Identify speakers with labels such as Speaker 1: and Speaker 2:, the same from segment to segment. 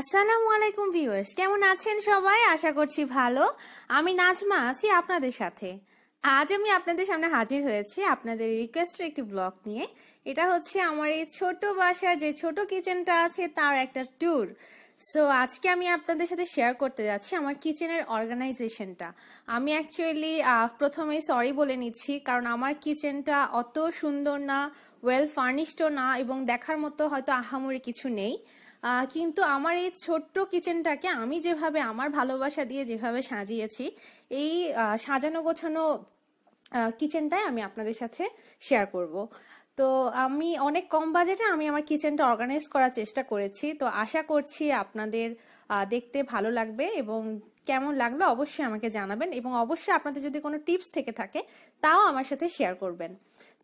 Speaker 1: আসসালামু আলাইকুম ভিউয়ার্স কেমন আছেন সবাই আশা করছি ভালো আমি নাজমা আছি আপনাদের সাথে আজ আমি আপনাদের সামনে হাজির হয়েছি আপনাদের রিকোয়েস্টের একটি ব্লগ নিয়ে এটা হচ্ছে আমার এই ছোট বাসার যে ছোট কিচেনটা আছে তার একটা ট্যুর সো আজকে আমি আপনাদের সাথে শেয়ার করতে যাচ্ছি আমার কিচেনের অর্গানাইজেশনটা আমি অ্যাকচুয়ালি প্রথমে সরি বলে নিচ্ছি কারণ আমার কিচেনটা অত সুন্দর না ওয়েল ফার্নিশডও না এবং দেখার মতো হয়তো আহামরি কিছু নেই কিন্তু আমার এই ছোট্ট কিচেনটাকে আমি যেভাবে আমার ভালোবাসা দিয়ে যেভাবে সাজিয়েছি এই সাজানো গোছানো কিচেনটাই আমি আপনাদের সাথে শেয়ার করব তো আমি অনেক কম বাজেটে আমি আমার কিচেনটা অর্গানাইজ করার চেষ্টা করেছি তো আশা করছি আপনাদের দেখতে ভালো লাগবে এবং কেমন লাগলো অবশ্যই আমাকে জানাবেন এবং অবশ্যই আপনাদের যদি কোনো টিপস থেকে থাকে তাও আমার সাথে শেয়ার করবেন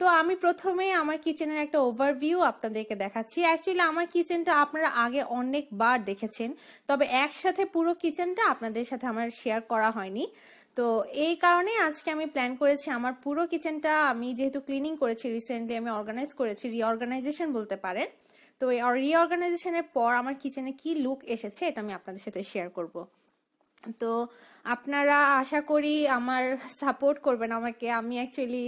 Speaker 1: তো আমি প্রথমে আমার কিচেনের একটা ওভারভিউ আপনাদেরকে দেখাচ্ছি অ্যাকচুয়ালি আমার কিচেনটা আপনারা আগে অনেকবার দেখেছেন তবে একসাথে পুরো কিচেনটা আপনাদের সাথে আমার শেয়ার করা হয়নি তো এই কারণে আজকে আমি প্ল্যান করেছি আমার পুরো কিচেনটা আমি যেহেতু ক্লিনিং করেছি রিসেন্টলি আমি অর্গানাইজ করেছি রিঅর্গানাইজেশন বলতে পারেন তো এই রিঅর্গানাইজেশনের পর আমার কিচেনে কি লুক এসেছে এটা আমি আপনাদের সাথে শেয়ার করবো তো আপনারা আশা করি আমার সাপোর্ট করবেন আমাকে আমি অ্যাকচুয়ালি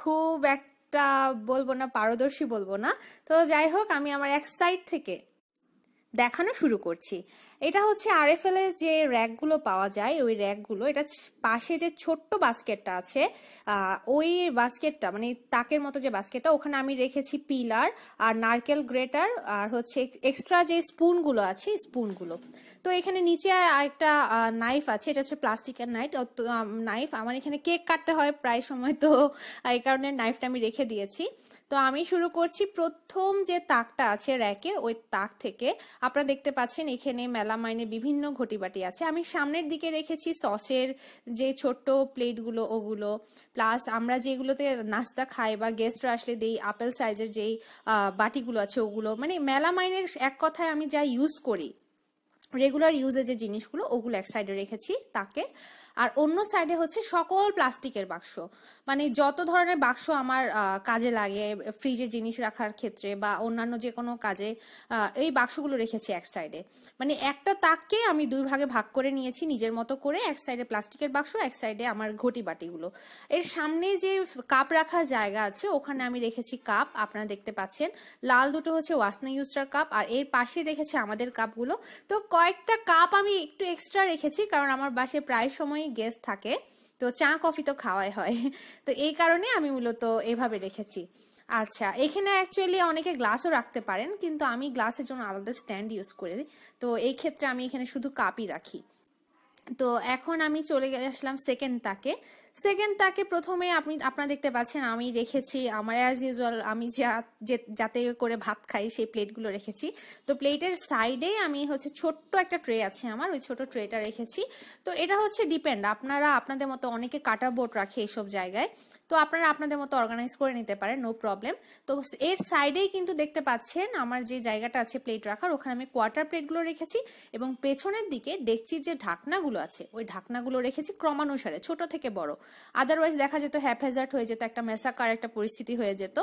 Speaker 1: খুব একটা বলবো না পারদর্শী বলবো না তো যাই হোক আমি আমার এক সাইড থেকে দেখানো শুরু করছি এটা হচ্ছে আর এফ এল এর যে র্যাকগুলো পাওয়া যায় ওই র্যাকগুলো এটা পাশে যে ছোট্ট বাস্কেটটা আছে ওই বাস্কেটটা মানে তাকের মতো যে বাস্কেটটা ওখানে আমি রেখেছি পিলার আর নারকেল গ্রেটার আর হচ্ছে এক্সট্রা যে স্পুনগুলো আছে স্পুনগুলো তো এখানে নিচে একটা নাইফ আছে এটা হচ্ছে প্লাস্টিকের নাইট নাইফ আমার এখানে কেক কাটতে হয় প্রায় সময় তো এই কারণে নাইফটা আমি রেখে দিয়েছি তো আমি শুরু করছি প্রথম যে তাকটা আছে র্যাকে ওই তাক থেকে আপনারা দেখতে পাচ্ছেন এখানে মেলা মাইনে বিভিন্ন ঘটিবাটি আছে আমি সামনের দিকে রেখেছি সসের যে ছোট্ট প্লেটগুলো ওগুলো প্লাস আমরা যেগুলোতে নাস্তা খাই বা গেস্টরা আসলে দেই আপেল সাইজের যেই বাটিগুলো আছে ওগুলো মানে মেলা মাইনের এক কথায় আমি যা ইউজ করি রেগুলার ইউজে যে জিনিসগুলো ওগুলো এক সাইডে রেখেছি তাকে আর অন্য সাইডে হচ্ছে সকল প্লাস্টিকের বাক্স মানে যত ধরনের বাক্স আমার কাজে লাগে ফ্রিজে জিনিস রাখার ক্ষেত্রে বা অন্যান্য যে কোনো কাজে এই বাক্সগুলো রেখেছি এক সাইডে মানে একটা তাককে আমি দুই ভাগে ভাগ করে নিয়েছি নিজের মতো করে এক সাইডে প্লাস্টিকের বাক্স এক সাইডে আমার ঘটি বাটিগুলো এর সামনে যে কাপ রাখার জায়গা আছে ওখানে আমি রেখেছি কাপ আপনারা দেখতে পাচ্ছেন লাল দুটো হচ্ছে ওয়াসনা ইউস্টার কাপ আর এর পাশে রেখেছে আমাদের কাপগুলো তো কয়েকটা কাপ আমি একটু এক্সট্রা রেখেছি কারণ আমার বাসে প্রায় সময়ই গেস্ট থাকে তো চা কফি তো খাওয়াই হয় তো এই কারণে আমি মূলত এভাবে রেখেছি আচ্ছা এখানে অ্যাকচুয়ালি অনেকে গ্লাসও রাখতে পারেন কিন্তু আমি গ্লাসের জন্য আলাদা স্ট্যান্ড ইউজ করে দিই তো এই ক্ষেত্রে আমি এখানে শুধু কাপই রাখি তো এখন আমি চলে আসলাম সেকেন্ড তাকে সেকেন্ড তাকে প্রথমে আপনি আপনারা দেখতে পাচ্ছেন আমি রেখেছি আমার অ্যাজ ইউজুয়াল আমি যা যাতে করে ভাত খাই সেই প্লেটগুলো রেখেছি তো প্লেটের সাইডে আমি হচ্ছে ছোট্ট একটা ট্রে আছে আমার ওই ছোট ট্রেটা রেখেছি তো এটা হচ্ছে ডিপেন্ড আপনারা আপনাদের মতো অনেকে কাটার বোর্ড রাখে এইসব জায়গায় তো আপনারা আপনাদের মতো অর্গানাইজ করে নিতে পারেন নো প্রবলেম তো এর সাইডেই কিন্তু দেখতে পাচ্ছেন আমার যে জায়গাটা আছে প্লেট রাখার ওখানে আমি কোয়ার্টার প্লেটগুলো রেখেছি এবং পেছনের দিকে ডেকচির যে ঢাকনাগুলো আছে ওই ঢাকনাগুলো রেখেছি ক্রমানুসারে ছোট থেকে বড় আদারওয়াইজ দেখা যেত হ্যাপহ্যাজার্ট হয়ে যেত একটা মেসাকার একটা পরিস্থিতি হয়ে যেত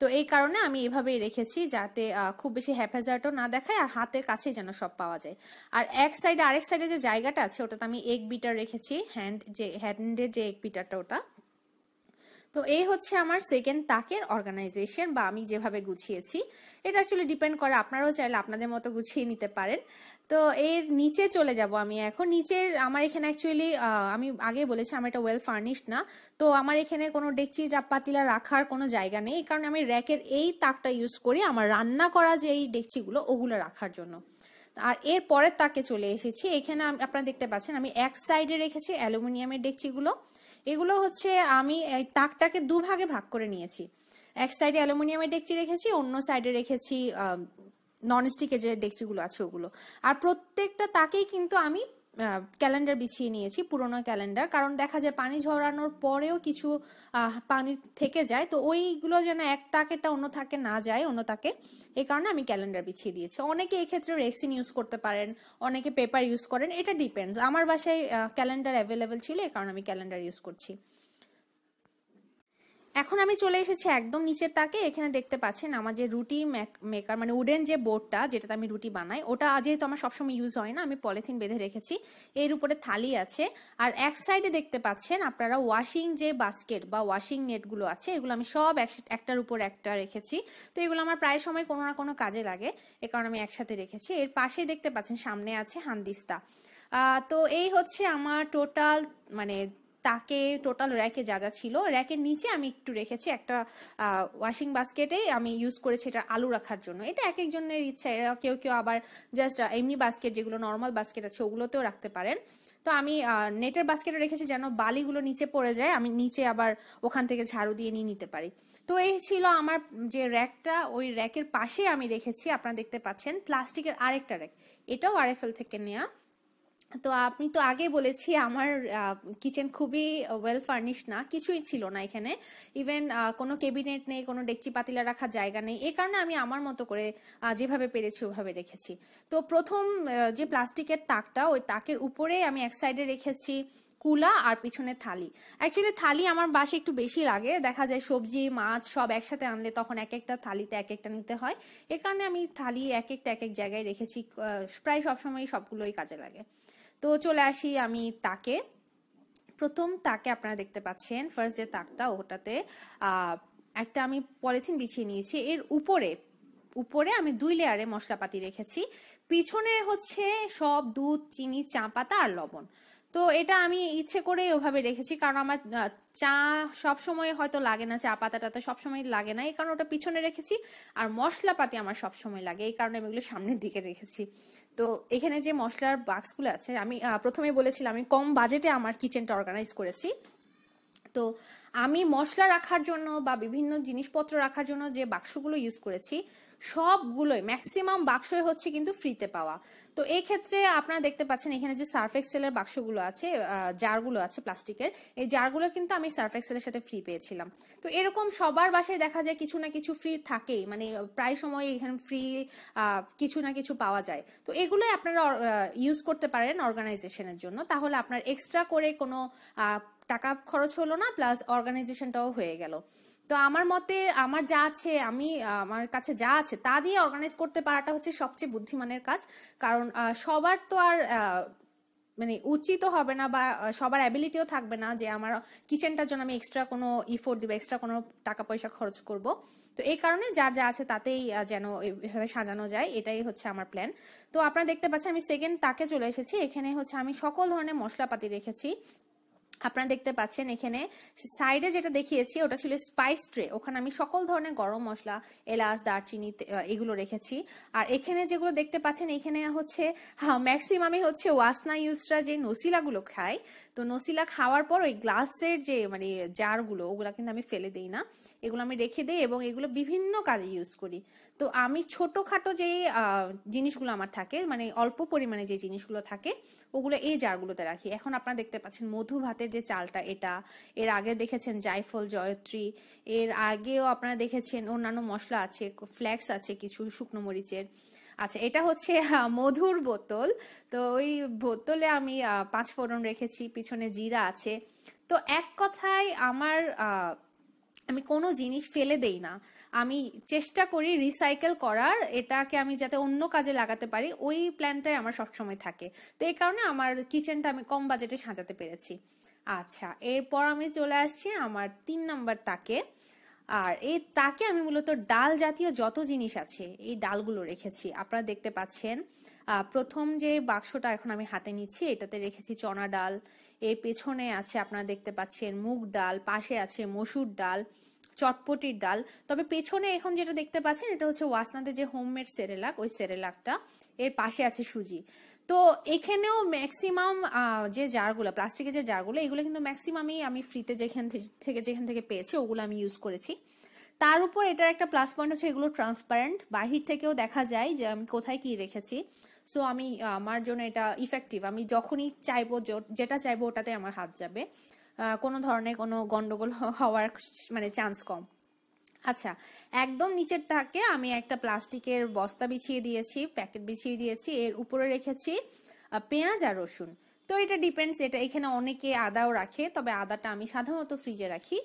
Speaker 1: তো এই কারণে আমি এভাবেই রেখেছি যাতে খুব বেশি হ্যাপহ্যাজার্টও না দেখায় আর হাতের কাছে যেন সব পাওয়া যায় আর এক সাইডে আরেক সাইডে যে জায়গাটা আছে ওটাতে আমি এগ বিটার রেখেছি হ্যান্ড যে হ্যান্ডের যে এগ বিটারটা ওটা তো এই হচ্ছে আমার সেকেন্ড তাকের অর্গানাইজেশন বা আমি যেভাবে গুছিয়েছি এটা অ্যাকচুয়ালি ডিপেন্ড করে আপনারাও চাইলে আপনাদের মতো গুছিয়ে নিতে পারেন তো এর নিচে চলে যাব আমি এখন নিচের আমার এখানে অ্যাকচুয়ালি আমি আগে বলেছি আমার এটা ওয়েল ফার্নিশড না তো আমার এখানে কোনো ডেকচি পাতিলা রাখার কোনো জায়গা নেই কারণ আমি র্যাকের এই তাকটা ইউজ করি আমার রান্না করা যে এই ডেকচিগুলো ওগুলো রাখার জন্য আর এর পরের তাকে চলে এসেছি এখানে আপনারা দেখতে পাচ্ছেন আমি এক সাইডে রেখেছি অ্যালুমিনিয়ামের ডেকচিগুলো গুলো এগুলো হচ্ছে আমি তাকটাকে দুভাগে ভাগ করে নিয়েছি এক সাইডে অ্যালুমিনিয়ামের ডেকচি রেখেছি অন্য সাইডে রেখেছি নন স্টিকের যে ডেকচিগুলো আছে ওগুলো আর প্রত্যেকটা তাকেই কিন্তু আমি ক্যালেন্ডার বিছিয়ে নিয়েছি পুরোনো ক্যালেন্ডার কারণ দেখা যায় পানি ঝরানোর পরেও কিছু পানি থেকে যায় তো ওইগুলো যেন এক তাকেটা অন্য থাকে না যায় অন্য তাকে এই কারণে আমি ক্যালেন্ডার বিছিয়ে দিয়েছি অনেকে এক্ষেত্রে রেক্সিন ইউজ করতে পারেন অনেকে পেপার ইউজ করেন এটা ডিপেন্ডস আমার বাসায় ক্যালেন্ডার অ্যাভেলেবেল ছিল এই কারণে আমি ক্যালেন্ডার ইউজ করছি এখন আমি চলে এসেছি একদম নিচের তাকে এখানে দেখতে পাচ্ছেন আমার যে রুটি মেকার মানে উডেন যে বোর্ডটা যেটাতে আমি রুটি বানাই ওটা যেহেতু আমার সবসময় ইউজ হয় না আমি পলিথিন বেঁধে রেখেছি এর উপরে থালি আছে আর এক সাইডে দেখতে পাচ্ছেন আপনারা ওয়াশিং যে বাস্কেট বা ওয়াশিং নেটগুলো আছে এগুলো আমি সব একটার উপর একটা রেখেছি তো এগুলো আমার প্রায় সময় কোনো না কোনো কাজে লাগে এ কারণে আমি একসাথে রেখেছি এর পাশেই দেখতে পাচ্ছেন সামনে আছে হান্দিস্তা তো এই হচ্ছে আমার টোটাল মানে তাকে টোটাল র্যাকে যা যা ছিল র্যাকের নিচে আমি একটু রেখেছি একটা ওয়াশিং বাস্কেটে আমি ইউজ করেছি এটা আলু রাখার জন্য এটা এক একজনের ইচ্ছা এরা কেউ কেউ আবার জাস্ট এমনি বাস্কেট যেগুলো নর্মাল বাস্কেট আছে ওগুলোতেও রাখতে পারেন তো আমি নেটের বাস্কেটে রেখেছি যেন বালিগুলো নিচে পড়ে যায় আমি নিচে আবার ওখান থেকে ঝাড়ু দিয়ে নিয়ে নিতে পারি তো এই ছিল আমার যে র্যাকটা ওই র্যাকের পাশে আমি রেখেছি আপনারা দেখতে পাচ্ছেন প্লাস্টিকের আরেকটা র্যাক এটাও আরএফএল থেকে নেওয়া তো আপনি তো আগে বলেছি আমার কিচেন খুবই ওয়েল ফার্নিশ না কিছুই ছিল না এখানে ইভেন কোনো কেবিনেট নেই কোনো ডেকচি পাতিলা রাখার জায়গা নেই এ কারণে আমি আমার মতো করে যেভাবে পেরেছি ওভাবে রেখেছি তো প্রথম যে প্লাস্টিকের তাকটা ওই তাকের উপরে আমি এক সাইডে রেখেছি কুলা আর পিছনে থালি অ্যাকচুয়ালি থালি আমার বাসে একটু বেশি লাগে দেখা যায় সবজি মাছ সব একসাথে আনলে তখন এক একটা থালিতে এক একটা নিতে হয় এ কারণে আমি থালি এক একটা এক এক জায়গায় রেখেছি প্রায় সবসময় সবগুলোই কাজে লাগে তো চলে আসি আমি তাকে প্রথম তাকে আপনারা দেখতে পাচ্ছেন ফার্স্ট যে তাকটা ওটাতে একটা আমি পলিথিন বিছিয়ে নিয়েছি এর উপরে উপরে আমি দুই লেয়ারে মশলাপাতি রেখেছি পিছনে হচ্ছে সব দুধ চিনি চা পাতা আর লবণ তো এটা আমি ইচ্ছে করেই ওভাবে রেখেছি কারণ আমার চা সব সময় হয়তো লাগে না চা পাতাটাতে সবসময় লাগে না এই কারণে ওটা পিছনে রেখেছি আর মশলাপাতি আমার সব সময় লাগে এই কারণে আমি এগুলো সামনের দিকে রেখেছি তো এখানে যে মশলার বাক্সগুলো আছে আমি প্রথমে বলেছিলাম আমি কম বাজেটে আমার কিচেনটা অর্গানাইজ করেছি তো আমি মশলা রাখার জন্য বা বিভিন্ন জিনিসপত্র রাখার জন্য যে বাক্সগুলো ইউজ করেছি সবগুলোই ম্যাক্সিমাম বাক্সই হচ্ছে কিন্তু ফ্রিতে পাওয়া তো এই ক্ষেত্রে আপনারা দেখতে পাচ্ছেন এখানে যে সার্ফেক্সেলের বাক্সগুলো আছে জারগুলো আছে প্লাস্টিকের এই জারগুলো কিন্তু আমি সার্ফেক্সেলের সাথে ফ্রি পেয়েছিলাম তো এরকম সবার বাসায় দেখা যায় কিছু না কিছু ফ্রি থাকেই মানে প্রায় সময় এখানে ফ্রি কিছু না কিছু পাওয়া যায় তো এগুলোই আপনারা ইউজ করতে পারেন অর্গানাইজেশনের জন্য তাহলে আপনার এক্সট্রা করে কোনো টাকা খরচ হলো না প্লাস অর্গানাইজেশনটাও হয়ে গেল তো আমার মতে আমার যা আছে আমি আমার কাছে যা আছে তা দিয়ে অর্গানাইজ করতে পারাটা হচ্ছে সবচেয়ে বুদ্ধিমানের কাজ কারণ সবার তো আর মানে উচিত হবে না বা সবার অ্যাবিলিটিও থাকবে না যে আমার কিচেনটার জন্য আমি এক্সট্রা কোনো ইফোর্ট দিব এক্সট্রা কোনো টাকা পয়সা খরচ করব তো এই কারণে যার যা আছে তাতেই যেন এভাবে সাজানো যায় এটাই হচ্ছে আমার প্ল্যান তো আপনারা দেখতে পাচ্ছেন আমি সেকেন্ড তাকে চলে এসেছি এখানে হচ্ছে আমি সকল ধরনের মশলাপাতি রেখেছি আপনারা দেখতে পাচ্ছেন এখানে সাইডে যেটা দেখিয়েছি ওটা ছিল স্পাইস ট্রে ওখানে আমি সকল ধরনের গরম মশলা এলাচ দারচিনি এগুলো রেখেছি আর এখানে যেগুলো দেখতে পাচ্ছেন এখানে হচ্ছে ম্যাক্সিমামই হচ্ছে ওয়াসনা ইউজরা যে নসিলাগুলো খায় তো নসিলা খাওয়ার পর ওই গ্লাসের যে মানে জারগুলো ওগুলো কিন্তু আমি ফেলে দিই না এগুলো আমি রেখে দিই এবং এগুলো বিভিন্ন কাজে ইউজ করি তো আমি ছোটোখাটো যে জিনিসগুলো আমার থাকে মানে অল্প পরিমাণে যে জিনিসগুলো থাকে ওগুলো এই জারগুলোতে রাখি এখন আপনারা দেখতে পাচ্ছেন মধু ভাতের যে চালটা এটা এর আগে দেখেছেন জায়ফল জয়ত্রী এর আগেও আপনারা দেখেছেন অন্যান্য মশলা আছে ফ্ল্যাক্স আছে কিছু শুকনো মরিচের আচ্ছা এটা হচ্ছে মধুর বোতল তো ওই বোতলে আমি পাঁচ ফোড়ন রেখেছি পিছনে জিরা আছে তো এক কথায় আমার আমি কোনো জিনিস ফেলে দেই না আমি চেষ্টা করি রিসাইকেল করার এটাকে আমি যাতে অন্য কাজে লাগাতে পারি ওই প্ল্যানটাই আমার সবসময় থাকে তো এই কারণে আমার কিচেনটা আমি কম বাজেটে সাজাতে পেরেছি আচ্ছা এরপর আমি চলে আসছি আমার তিন নম্বর তাকে আর এই তাকে আমি মূলত ডাল জাতীয় যত জিনিস আছে এই ডালগুলো রেখেছি আপনারা দেখতে পাচ্ছেন প্রথম যে বাক্সটা এখন আমি হাতে নিচ্ছি এটাতে রেখেছি চনা ডাল এর পেছনে আছে আপনারা দেখতে পাচ্ছেন মুগ ডাল পাশে আছে মসুর ডাল চটপটির ডাল তবে পেছনে এখন যেটা দেখতে পাচ্ছেন এটা হচ্ছে ওয়াসনাতে যে হোমমেড সেরেলাক ওই সেরেলাকটা এর পাশে আছে সুজি তো এখানেও ম্যাক্সিমাম যে জারগুলো প্লাস্টিকের যে জারগুলো এগুলো কিন্তু ম্যাক্সিমামই আমি ফ্রিতে যেখান থেকে যেখান থেকে পেয়েছি ওগুলো আমি ইউজ করেছি তার উপর এটার একটা প্লাস পয়েন্ট হচ্ছে এগুলো ট্রান্সপারেন্ট বাহির থেকেও দেখা যায় যে আমি কোথায় কি রেখেছি সো আমি আমার জন্য এটা ইফেক্টিভ আমি যখনই চাইবো যেটা চাইবো ওটাতে আমার হাত যাবে কোনো ধরনের কোনো গন্ডগোল হওয়ার মানে চান্স কম আচ্ছা একদম নিচের তাকে আমি একটা প্লাস্টিকের বস্তা বিছিয়ে দিয়েছি প্যাকেট বিছিয়ে দিয়েছি এর উপরে রেখেছি পেঁয়াজ আর রসুন তো এটা ডিপেন্ডস এটা এখানে অনেকে আদাও রাখে তবে আদাটা আমি সাধারণত ফ্রিজে রাখি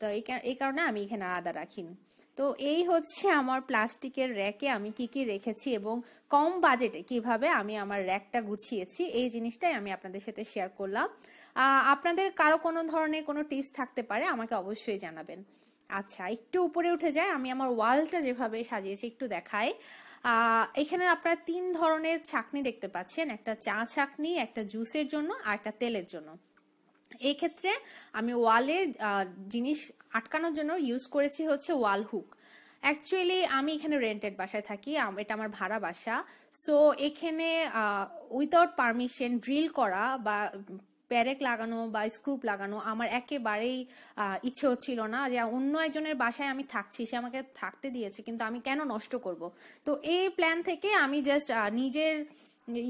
Speaker 1: তো এই কারণে আমি এখানে আদা রাখিনি তো এই হচ্ছে আমার প্লাস্টিকের র্যাকে আমি কি কি রেখেছি এবং কম বাজেটে কিভাবে আমি আমার র্যাকটা গুছিয়েছি এই জিনিসটাই আমি আপনাদের সাথে শেয়ার করলাম আপনাদের কারো কোনো ধরনের কোনো টিপস থাকতে পারে আমাকে অবশ্যই জানাবেন আচ্ছা একটু উপরে উঠে যায় আমি আমার ওয়ালটা যেভাবে সাজিয়েছি একটু দেখাই এখানে আপনারা তিন ধরনের ছাঁকনি দেখতে পাচ্ছেন একটা চা ছাকনি একটা জুসের জন্য আর একটা তেলের জন্য এই ক্ষেত্রে আমি ওয়ালে জিনিস আটকানোর জন্য ইউজ করেছি হচ্ছে ওয়াল হুক অ্যাকচুয়ালি আমি এখানে রেন্টেড বাসায় থাকি এটা আমার ভাড়া বাসা সো এখানে উইদাউট পারমিশন ড্রিল করা বা প্যারেক লাগানো বা স্ক্রুপ লাগানো আমার একেবারেই ইচ্ছে হচ্ছিল না যে অন্য একজনের বাসায় আমি থাকছি সে আমাকে থাকতে দিয়েছে কিন্তু আমি কেন নষ্ট করব তো এই প্ল্যান থেকে আমি জাস্ট নিজের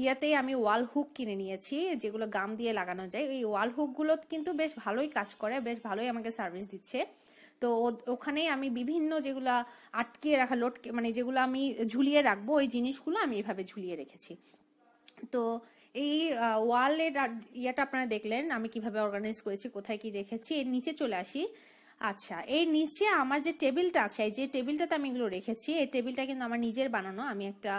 Speaker 1: ইয়াতেই আমি ওয়াল হুক কিনে নিয়েছি যেগুলো গাম দিয়ে লাগানো যায় ওই ওয়াল হুকগুলো কিন্তু বেশ ভালোই কাজ করে বেশ ভালোই আমাকে সার্ভিস দিচ্ছে তো ওখানেই আমি বিভিন্ন যেগুলো আটকিয়ে রাখা লটকে মানে যেগুলো আমি ঝুলিয়ে রাখবো ওই জিনিসগুলো আমি এভাবে ঝুলিয়ে রেখেছি তো এই ওয়ালের ইয়েটা আপনারা দেখলেন আমি কিভাবে অর্গানাইজ করেছি কোথায় কি রেখেছি এর নিচে চলে আসি আচ্ছা এর নিচে আমার যে টেবিলটা আছে এই যে টেবিলটাতে আমি এগুলো রেখেছি এই টেবিলটা কিন্তু আমার নিজের বানানো আমি একটা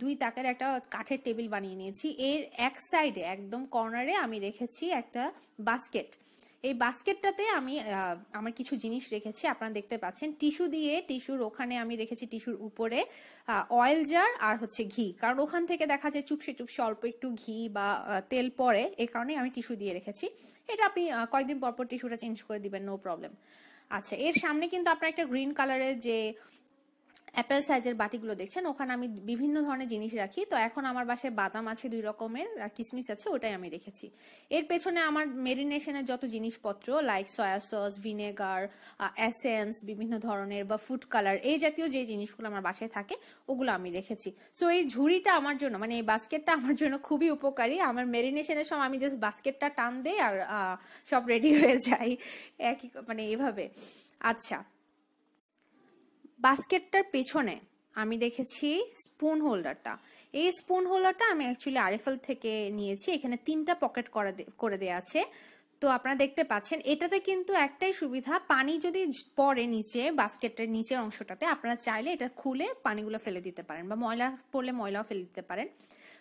Speaker 1: দুই তাকের একটা কাঠের টেবিল বানিয়ে নিয়েছি এর এক সাইডে একদম কর্নারে আমি রেখেছি একটা বাস্কেট এই বাস্কেটটাতে আমি আমার কিছু জিনিস রেখেছি আপনারা দেখতে পাচ্ছেন টিস্যু দিয়ে টিস্যুর ওখানে আমি রেখেছি টিস্যুর উপরে অয়েল জার আর হচ্ছে ঘি কারণ ওখান থেকে দেখা যায় চুপসে চুপসে অল্প একটু ঘি বা তেল পরে এ কারণে আমি টিস্যু দিয়ে রেখেছি এটা আপনি কয়েকদিন পরপর টিস্যুটা চেঞ্জ করে দিবেন নো প্রবলেম আচ্ছা এর সামনে কিন্তু আপনার একটা গ্রিন কালারের যে অ্যাপেল সাইজের বাটিগুলো দেখছেন ওখানে আমি বিভিন্ন ধরনের জিনিস রাখি তো এখন আমার বাসায় বাদাম আছে দুই রকমের কিসমিস আছে ওটাই আমি রেখেছি এর পেছনে আমার মেরিনেশনের যত জিনিসপত্র like soya sauce vinegar essence বিভিন্ন ধরনের বা ফুড কালার এই জাতীয় যে জিনিসগুলো আমার বাসায় থাকে ওগুলো আমি রেখেছি সো এই ঝুড়িটা আমার জন্য মানে এই বাস্কেটটা আমার জন্য খুবই উপকারী আমার মেরিনেশনের সময় আমি জাস্ট বাস্কেটটা টান দেই আর সব রেডি হয়ে যাই একই মানে এভাবে আচ্ছা বাস্কেটটার পেছনে আমি দেখেছি স্পুন হোল্ডারটা এই স্পুন হোল্ডারটা আমি অ্যাকচুয়ালি আরএফএল থেকে নিয়েছি এখানে তিনটা পকেট করা করে দেওয়া আছে তো আপনারা দেখতে পাচ্ছেন এটাতে কিন্তু একটাই সুবিধা পানি যদি পড়ে নিচে বাস্কেটের নিচের অংশটাতে আপনারা চাইলে এটা খুলে পানিগুলো ফেলে দিতে পারেন বা ময়লা পড়লে ময়লাও ফেলে দিতে পারেন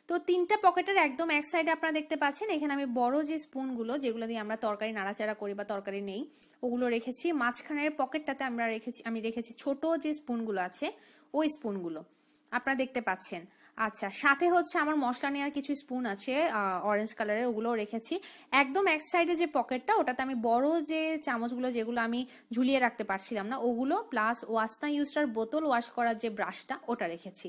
Speaker 1: তো তিনটা পকেটের একদম এক সাইডে আপনারা দেখতে পাচ্ছেন এখানে আমি বড় যে স্পুনগুলো যেগুলো দিয়ে আমরা তরকারি নাড়াচাড়া করি বা তরকারি নেই ওগুলো রেখেছি মাঝখানের পকেটটাতে আমরা রেখেছি আমি রেখেছি ছোট যে স্পুনগুলো আছে ওই স্পুনগুলো আপনারা দেখতে পাচ্ছেন আচ্ছা সাথে হচ্ছে আমার মশলা নেওয়ার কিছু স্পুন আছে অরেঞ্জ কালারের ওগুলোও রেখেছি একদম এক সাইডে যে পকেটটা ওটাতে আমি বড় যে চামচগুলো যেগুলো আমি ঝুলিয়ে রাখতে পারছিলাম না ওগুলো প্লাস ওয়াস্তা ইউজটার বোতল ওয়াশ করার যে ব্রাশটা ওটা রেখেছি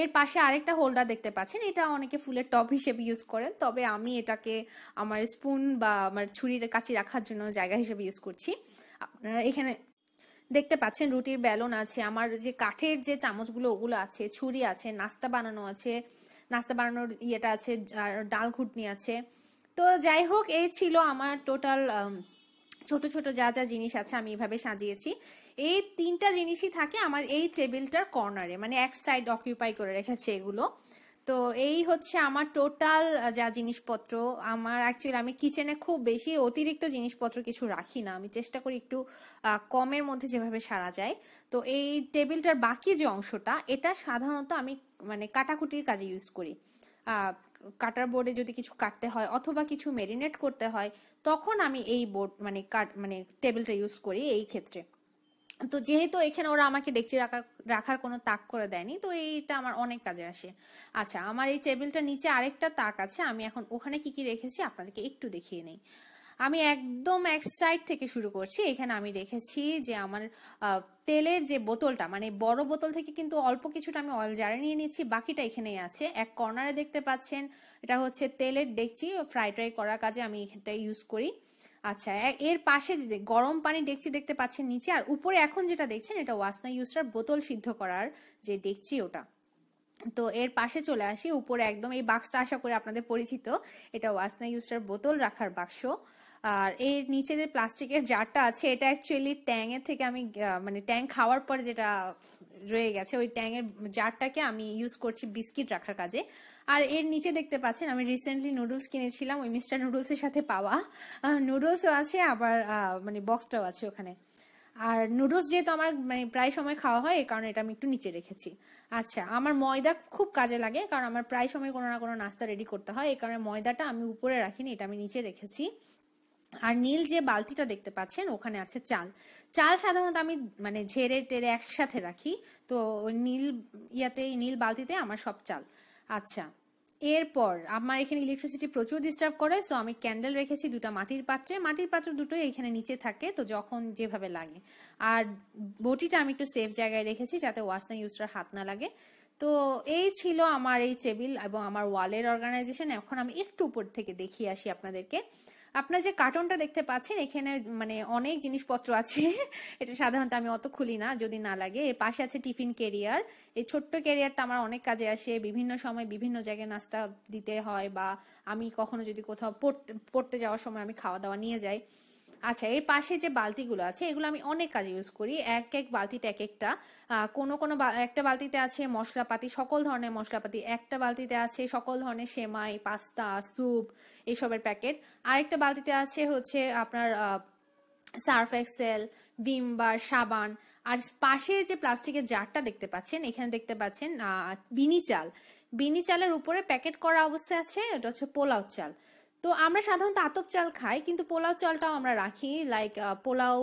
Speaker 1: এর পাশে আরেকটা হোল্ডার দেখতে পাচ্ছেন এটা অনেকে ফুলের টপ হিসেবে ইউজ করেন তবে আমি এটাকে আমার স্পুন বা আমার ছুরির কাছে রাখার জন্য জায়গা হিসেবে ইউজ করছি আপনারা এখানে দেখতে পাচ্ছেন রুটির বেলন আছে আমার যে কাঠের যে চামচগুলো ওগুলো আছে ছুরি আছে নাস্তা বানানো আছে নাস্তা বানানোর ইয়েটা আছে ডাল ঘুটনি আছে তো যাই হোক এই ছিল আমার টোটাল ছোট ছোট যা যা জিনিস আছে আমি এভাবে সাজিয়েছি এই তিনটা জিনিসই থাকে আমার এই টেবিলটার কর্নারে মানে এক সাইড অকুপাই করে রেখেছে এগুলো তো এই হচ্ছে আমার টোটাল যা জিনিসপত্র আমার অ্যাকচুয়ালি আমি কিচেনে খুব বেশি অতিরিক্ত জিনিসপত্র কিছু রাখি না আমি চেষ্টা করি একটু কমের মধ্যে যেভাবে সারা যায় তো এই টেবিলটার বাকি যে অংশটা এটা সাধারণত আমি মানে কাটাকুটির কাজে ইউজ করি কাটার বোর্ডে যদি কিছু কাটতে হয় অথবা কিছু মেরিনেট করতে হয় তখন আমি এই বোর্ড মানে কাট মানে টেবিলটা ইউজ করি এই ক্ষেত্রে তো যেহেতু এখানে ওরা আমাকে ডেকচি রাখার রাখার কোনো তাক করে দেয়নি তো এইটা আমার অনেক কাজে আসে আচ্ছা আমার এই টেবিলটা নিচে আরেকটা তাক আছে আমি এখন ওখানে কি কি রেখেছি আপনাদেরকে একটু দেখিয়ে নেই আমি একদম এক সাইড থেকে শুরু করছি এখানে আমি দেখেছি যে আমার তেলের যে বোতলটা মানে বড় বোতল থেকে কিন্তু অল্প কিছুটা আমি অয়েল জারে নিয়ে নিয়েছি বাকিটা এখানেই আছে এক কর্নারে দেখতে পাচ্ছেন এটা হচ্ছে তেলের দেখছি ফ্রাই ট্রাই করার কাজে আমি এখানটা ইউজ করি আচ্ছা এর পাশে গরম পানি দেখছি দেখতে পাচ্ছেন নিচে আর উপরে এখন যেটা দেখছেন এটা ওয়াসনা ইউসার বোতল সিদ্ধ করার যে ডেকচি ওটা তো এর পাশে চলে আসি উপরে একদম এই বাক্সটা আশা করি আপনাদের পরিচিত এটা ওয়াসনা ইউসার বোতল রাখার বাক্স আর এর নিচে যে প্লাস্টিকের জারটা আছে এটা অ্যাকচুয়ালি এর থেকে আমি মানে ট্যাং খাওয়ার পর যেটা রয়ে গেছে ওই এর জারটাকে আমি ইউজ করছি বিস্কিট রাখার কাজে আর এর নিচে দেখতে পাচ্ছেন আমি রিসেন্টলি নুডলস কিনেছিলাম ওই মিস্টার এর সাথে পাওয়া নুডলসও আছে আবার মানে বক্সটাও আছে ওখানে আর নুডলস যেহেতু আমার মানে প্রায় সময় খাওয়া হয় এই কারণে এটা আমি একটু নিচে রেখেছি আচ্ছা আমার ময়দা খুব কাজে লাগে কারণ আমার প্রায় সময় কোনো না কোনো নাস্তা রেডি করতে হয় এই কারণে ময়দাটা আমি উপরে রাখিনি এটা আমি নিচে রেখেছি আর নীল যে বালতিটা দেখতে পাচ্ছেন ওখানে আছে চাল চাল সাধারণত আমি মানে ঝেড়ে টেরে একসাথে রাখি তো নীল ইয়াতে নীল বালতিতে আমার সব চাল আচ্ছা এরপর আমার এখানে ইলেকট্রিসিটি প্রচুর ডিস্টার্ব করে সো আমি ক্যান্ডেল রেখেছি দুটো মাটির পাত্রে মাটির পাত্র দুটোই এখানে নিচে থাকে তো যখন যেভাবে লাগে আর বটিটা আমি একটু সেফ জায়গায় রেখেছি যাতে ওয়াসনা ইউজটার হাত না লাগে তো এই ছিল আমার এই টেবিল এবং আমার ওয়ালের অর্গানাইজেশন এখন আমি একটু উপর থেকে দেখিয়ে আসি আপনাদেরকে আপনার যে কার্টনটা দেখতে পাচ্ছেন এখানে মানে অনেক জিনিসপত্র আছে এটা সাধারণত আমি অত খুলি না যদি না লাগে এর পাশে আছে টিফিন কেরিয়ার এই ছোট্ট কেরিয়ারটা আমার অনেক কাজে আসে বিভিন্ন সময় বিভিন্ন জায়গায় নাস্তা দিতে হয় বা আমি কখনো যদি কোথাও পড়তে পড়তে যাওয়ার সময় আমি খাওয়া দাওয়া নিয়ে যাই আচ্ছা এর পাশে যে বালতিগুলো আছে এগুলো আমি অনেক কাজে ইউজ করি এক এক বালতিটা এক একটা কোনো কোনো একটা বালতিতে আছে মশলাপাতি সকল ধরনের মশলাপাতি একটা বালতিতে আছে সকল ধরনের সেমাই পাস্তা স্যুপ এইসবের প্যাকেট আরেকটা বালতিতে আছে হচ্ছে আপনার সার্ফ এক্সেল বার সাবান আর পাশে যে প্লাস্টিকের জারটা দেখতে পাচ্ছেন এখানে দেখতে পাচ্ছেন বিনি চাল বিনি চালের উপরে প্যাকেট করা অবস্থায় আছে এটা হচ্ছে পোলাও চাল তো আমরা সাধারণত আতপ চাল খাই কিন্তু পোলাও চালটাও আমরা রাখি লাইক পোলাও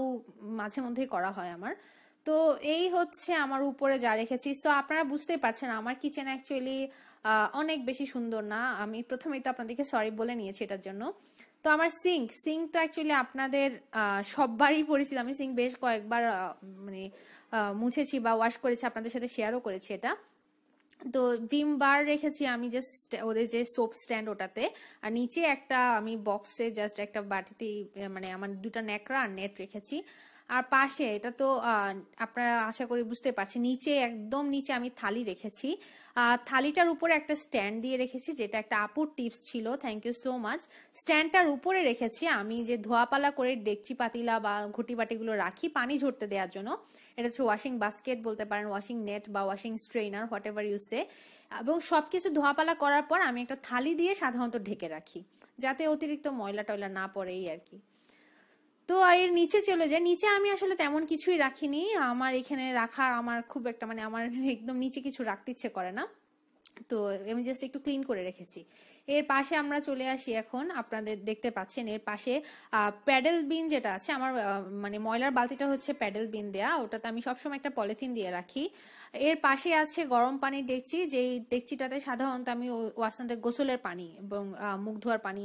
Speaker 1: মাঝে মধ্যেই করা হয় আমার তো এই হচ্ছে আমার উপরে যা রেখেছি তো আপনারা বুঝতেই পারছেন আমার কিচেন অ্যাকচুয়ালি অনেক বেশি সুন্দর না আমি প্রথমেই তো আপনাদেরকে সরি বলে নিয়েছি এটার জন্য তো আমার সিঙ্ক সিঙ্ক তো অ্যাকচুয়ালি আপনাদের সববারই পরিচিত আমি সিঙ্ক বেশ কয়েকবার মানে মুছেছি বা ওয়াশ করেছি আপনাদের সাথে শেয়ারও করেছি এটা তো ভিম বার রেখেছি আমি জাস্ট ওদের যে সোপ স্ট্যান্ড ওটাতে আর নিচে একটা আমি বক্সে জাস্ট একটা বাটিতে মানে আমার দুটা ন্যাকড়া আর নেট রেখেছি আর পাশে এটা তো আপনারা আশা করি বুঝতে পারছেন নিচে একদম নিচে আমি থালি রেখেছি থালিটার উপরে একটা স্ট্যান্ড দিয়ে রেখেছি যেটা একটা আপুর টিপস ছিল থ্যাংক ইউ সো মাচ স্ট্যান্ডটার উপরে রেখেছি আমি যে ধোয়াপালা করে ডেকচি পাতিলা বা ঘটি বাটিগুলো রাখি পানি ঝরতে দেওয়ার জন্য এটা হচ্ছে ওয়াশিং বাস্কেট বলতে পারেন ওয়াশিং নেট বা washing strainer whatever you say এবং এবং সবকিছু ধোয়াপালা করার পর আমি একটা থালি দিয়ে সাধারণত ঢেকে রাখি যাতে অতিরিক্ত ময়লা টয়লা না পড়েই আর কি তো এর নিচে চলে যায় নিচে আমি আসলে তেমন কিছুই রাখিনি আমার এখানে রাখা আমার খুব একটা মানে আমার একদম নিচে কিছু রাখতে ইচ্ছে করে না তো আমি জাস্ট একটু ক্লিন করে রেখেছি এর পাশে আমরা চলে আসি এখন আপনাদের দেখতে পাচ্ছেন এর পাশে প্যাডেল বিন যেটা আছে আমার মানে ময়লার বালতিটা হচ্ছে প্যাডেল বিন দেয়া ওটাতে আমি সবসময় একটা পলিথিন দিয়ে রাখি এর পাশে আছে গরম পানির ডেকচি যেই ডেকচিটাতে সাধারণত আমি ওয়াসানতে গোসলের পানি এবং মুখ ধোয়ার পানি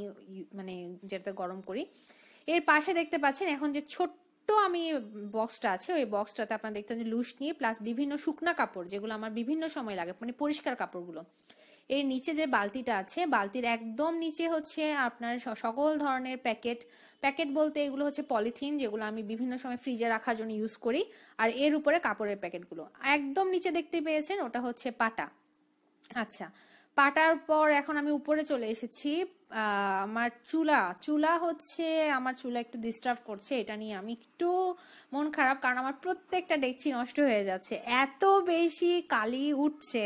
Speaker 1: মানে যেটাতে গরম করি এর পাশে দেখতে পাচ্ছেন এখন যে ছোট্ট আমি বক্সটা আছে ওই বক্সটাতে আপনারা দেখতে পাচ্ছেন লুস নিয়ে প্লাস বিভিন্ন শুকনা কাপড় যেগুলো আমার বিভিন্ন সময় লাগে মানে পরিষ্কার কাপড়গুলো এর নিচে যে বালতিটা আছে বালতির একদম নিচে হচ্ছে আপনার সকল ধরনের প্যাকেট প্যাকেট বলতে এগুলো হচ্ছে পলিথিন যেগুলো আমি বিভিন্ন সময় ফ্রিজে রাখার জন্য ইউজ করি আর এর উপরে কাপড়ের প্যাকেটগুলো একদম নিচে দেখতে পেয়েছেন ওটা হচ্ছে পাটা আচ্ছা পাটার পর এখন আমি উপরে চলে এসেছি আমার চুলা চুলা হচ্ছে আমার চুলা একটু ডিস্টার্ব করছে এটা নিয়ে আমি একটু মন খারাপ কারণ আমার প্রত্যেকটা ডেকচি নষ্ট হয়ে যাচ্ছে এত বেশি কালি উঠছে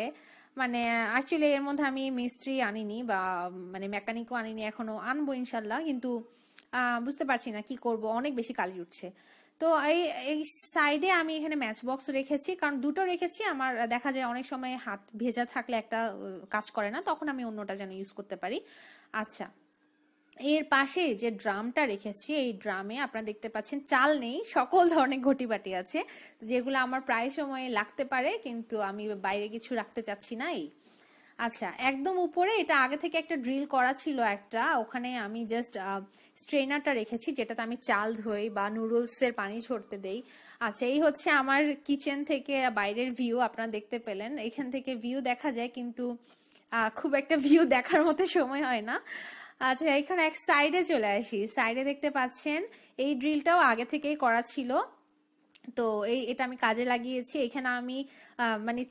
Speaker 1: মানে অ্যাকচুয়ালি এর মধ্যে আমি মিস্ত্রি আনিনি বা মানে মেকানিকও আনিনি এখনো আনবো ইনশাল্লাহ কিন্তু বুঝতে পারছি না কি করব অনেক বেশি কালি উঠছে তো এই এই সাইডে আমি এখানে ম্যাচ বক্স রেখেছি কারণ দুটো রেখেছি আমার দেখা যায় অনেক সময় হাত ভেজা থাকলে একটা কাজ করে না তখন আমি অন্যটা যেন ইউজ করতে পারি আচ্ছা এর পাশে যে ড্রামটা রেখেছি এই ড্রামে আপনারা দেখতে পাচ্ছেন চাল নেই সকল ধরনের ঘটি বাটি আছে যেগুলো আমার প্রায় সময় লাগতে পারে কিন্তু আমি বাইরে কিছু রাখতে চাচ্ছি না এই আচ্ছা একদম উপরে এটা আগে থেকে একটা ড্রিল করা ছিল একটা ওখানে আমি জাস্ট স্ট্রেনারটা রেখেছি যেটাতে আমি চাল ধুই বা নুডলসের পানি ছড়তে দেই আচ্ছা এই হচ্ছে আমার কিচেন থেকে বাইরের ভিউ আপনারা দেখতে পেলেন এখান থেকে ভিউ দেখা যায় কিন্তু খুব একটা ভিউ দেখার মতো সময় হয় না আচ্ছা এখানে এক সাইডে চলে আসি সাইডে দেখতে পাচ্ছেন এই ড্রিলটাও আগে থেকেই করা ছিল তো এই এটা আমি কাজে লাগিয়েছি এখানে আমি মানে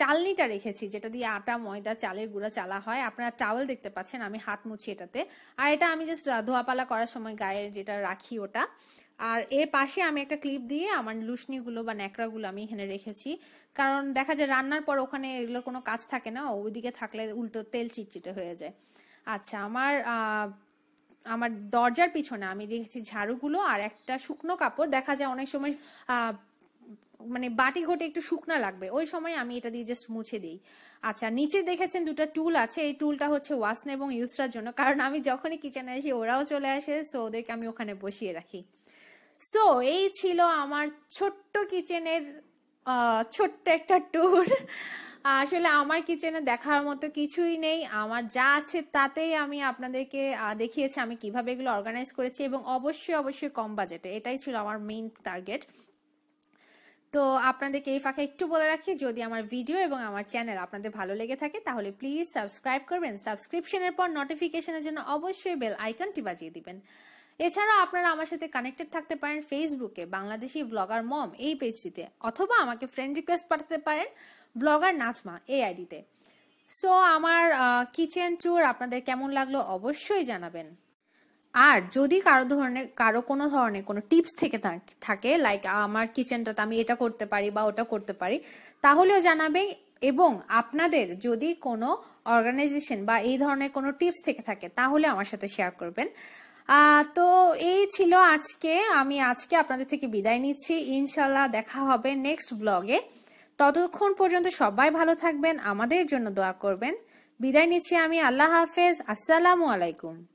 Speaker 1: চালনিটা রেখেছি যেটা দিয়ে আটা ময়দা চালের গুঁড়া চালা হয় আপনারা টাওয়েল দেখতে পাচ্ছেন আমি হাত মুছি এটাতে আর এটা আমি জাস্ট ধোয়াপালা করার সময় গায়ের যেটা রাখি ওটা আর এর পাশে আমি একটা ক্লিপ দিয়ে আমার লুসনিগুলো বা ন্যাকড়াগুলো আমি এখানে রেখেছি কারণ দেখা যায় রান্নার পর ওখানে এগুলোর কোনো কাজ থাকে না ওইদিকে থাকলে উল্টো তেল চিটচিটে হয়ে যায় আচ্ছা আমার আমার দরজার পিছনে আমি রেখেছি ঝাড়ুগুলো আর একটা শুকনো কাপড় দেখা যায় অনেক সময় মানে বাটি ঘটে একটু শুকনা লাগবে ওই সময় আমি এটা দিয়ে জাস্ট মুছে দিই আচ্ছা নিচে দেখেছেন দুটো টুল আছে এই টুলটা হচ্ছে ওয়াসনা এবং ইউসরার জন্য কারণ আমি যখনই কিচেনে আসি ওরাও চলে আসে সো ওদেরকে আমি ওখানে বসিয়ে রাখি সো এই ছিল আমার ছোট্ট কিচেনের ছোট্ট একটা ট্যুর আসলে আমার কিচেনে দেখার মতো কিছুই নেই আমার যা আছে তাতেই আমি আপনাদেরকে দেখিয়েছি আমি কিভাবে এগুলো অর্গানাইজ করেছি এবং অবশ্যই অবশ্যই কম বাজেটে এটাই ছিল আমার মেইন টার্গেট তো আপনাদেরকে এই ফাঁকে একটু বলে রাখি যদি আমার ভিডিও এবং আমার চ্যানেল আপনাদের ভালো লেগে থাকে তাহলে প্লিজ সাবস্ক্রাইব করবেন সাবস্ক্রিপশনের পর নোটিফিকেশনের জন্য অবশ্যই বেল আইকনটি বাজিয়ে দিবেন এছাড়াও আপনারা আমার সাথে কানেক্টেড থাকতে পারেন ফেসবুকে বাংলাদেশি ব্লগার মম এই পেজটিতে অথবা আমাকে ফ্রেন্ড রিকোয়েস্ট পাঠাতে পারেন ব্লগার নাচমা এই আইডিতে সো আমার কিচেন ট্যুর আপনাদের কেমন লাগলো অবশ্যই জানাবেন আর যদি কারো ধরনের কারো কোনো ধরনের কোনো টিপস থেকে থাকে লাইক আমার কিচেনটাতে আমি এটা করতে পারি বা ওটা করতে পারি তাহলেও জানাবে এবং আপনাদের যদি কোনো অর্গানাইজেশন বা এই ধরনের কোনো টিপস থেকে থাকে তাহলে আমার সাথে শেয়ার করবেন তো এই ছিল আজকে আমি আজকে আপনাদের থেকে বিদায় নিচ্ছি ইনশাল্লাহ দেখা হবে নেক্সট ব্লগে ততক্ষণ পর্যন্ত সবাই ভালো থাকবেন আমাদের জন্য দোয়া করবেন বিদায় নিচ্ছি আমি আল্লাহ হাফেজ আসসালামু আলাইকুম